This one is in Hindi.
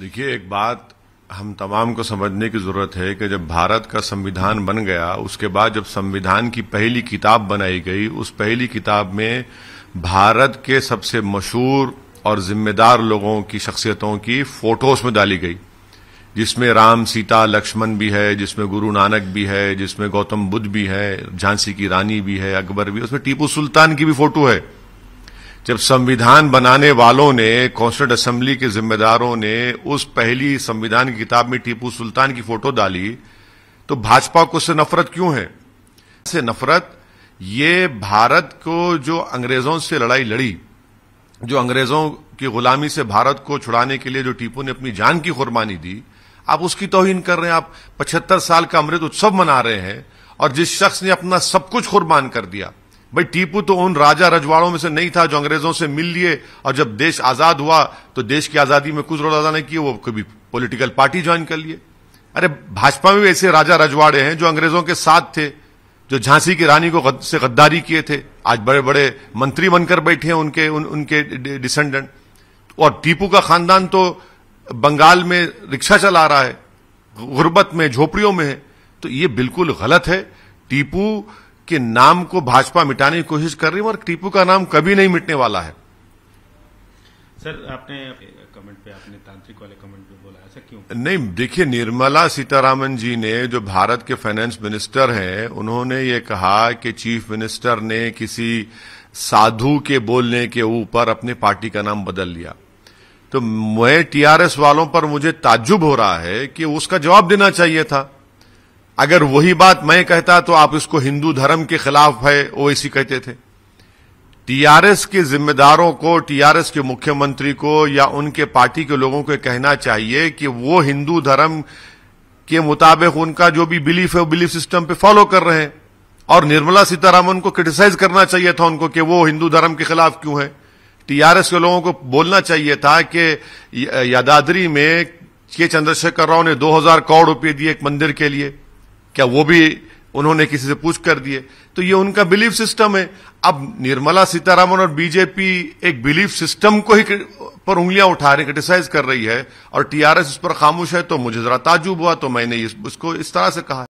देखिए एक बात हम तमाम को समझने की जरूरत है कि जब भारत का संविधान बन गया उसके बाद जब संविधान की पहली किताब बनाई गई उस पहली किताब में भारत के सबसे मशहूर और जिम्मेदार लोगों की शख्सियतों की फोटो में डाली गई जिसमें राम सीता लक्ष्मण भी है जिसमें गुरु नानक भी है जिसमें गौतम बुद्ध भी है झांसी की रानी भी है अकबर भी उसमें टीपू सुल्तान की भी फोटो है जब संविधान बनाने वालों ने कॉन्स्टेंट असेंबली के जिम्मेदारों ने उस पहली संविधान की किताब में टीपू सुल्तान की फोटो डाली तो भाजपा को उससे नफरत क्यों है से नफरत ये भारत को जो अंग्रेजों से लड़ाई लड़ी जो अंग्रेजों की गुलामी से भारत को छुड़ाने के लिए जो टीपू ने अपनी जान की कुर्बानी दी आप उसकी तोहिन कर रहे हैं आप पचहत्तर साल का अमृत उत्सव मना रहे हैं और जिस शख्स ने अपना सब कुछ कुर्बान कर दिया भाई टीपू तो उन राजा रजवाड़ों में से नहीं था जो अंग्रेजों से मिल लिए और जब देश आजाद हुआ तो देश की आजादी में कुछ रोल अदा नहीं किए वो कभी पॉलिटिकल पार्टी ज्वाइन कर लिए अरे भाजपा में भी ऐसे राजा रजवाड़े हैं जो अंग्रेजों के साथ थे जो झांसी की रानी को गद, से गद्दारी किए थे आज बड़े बड़े मंत्री बनकर बैठे हैं उनके उन, उनके डिसेंडेंट और टीपू का खानदान तो बंगाल में रिक्शा चला रहा है गुर्बत में झोपड़ियों में है तो ये बिल्कुल गलत है टीपू कि नाम को भाजपा मिटाने की कोशिश कर रही है और टीपू का नाम कभी नहीं मिटने वाला है सर आपने कमेंट पे आपने तांत्रिक वाले कमेंट पे बोला ऐसा क्यों नहीं देखिए निर्मला सीतारामन जी ने जो भारत के फाइनेंस मिनिस्टर हैं उन्होंने ये कहा कि चीफ मिनिस्टर ने किसी साधु के बोलने के ऊपर अपने पार्टी का नाम बदल लिया तो मैं टीआरएस वालों पर मुझे ताज्जुब हो रहा है कि उसका जवाब देना चाहिए था अगर वही बात मैं कहता तो आप इसको हिंदू धर्म के खिलाफ है वो इसी कहते थे टीआरएस के जिम्मेदारों को टीआरएस के मुख्यमंत्री को या उनके पार्टी के लोगों को कहना चाहिए कि वो हिंदू धर्म के मुताबिक उनका जो भी बिलीफ है वो बिलीफ सिस्टम पे फॉलो कर रहे हैं और निर्मला सीतारामन को क्रिटिसाइज करना चाहिए था उनको कि वो हिंदू धर्म के खिलाफ क्यों है टीआरएस के लोगों को बोलना चाहिए था कि यादादरी में के चंद्रशेखर राव ने 2000 करोड़ रुपए दिए एक मंदिर के लिए क्या वो भी उन्होंने किसी से पूछ कर दिए तो ये उनका बिलीफ सिस्टम है अब निर्मला सीतारामन और बीजेपी एक बिलीफ सिस्टम को ही पर उंगलियां उठा रही क्रिटिसाइज कर रही है और टीआरएस इस पर खामोश है तो मुझे जरा ताजुब हुआ तो मैंने इसको इस तरह से कहा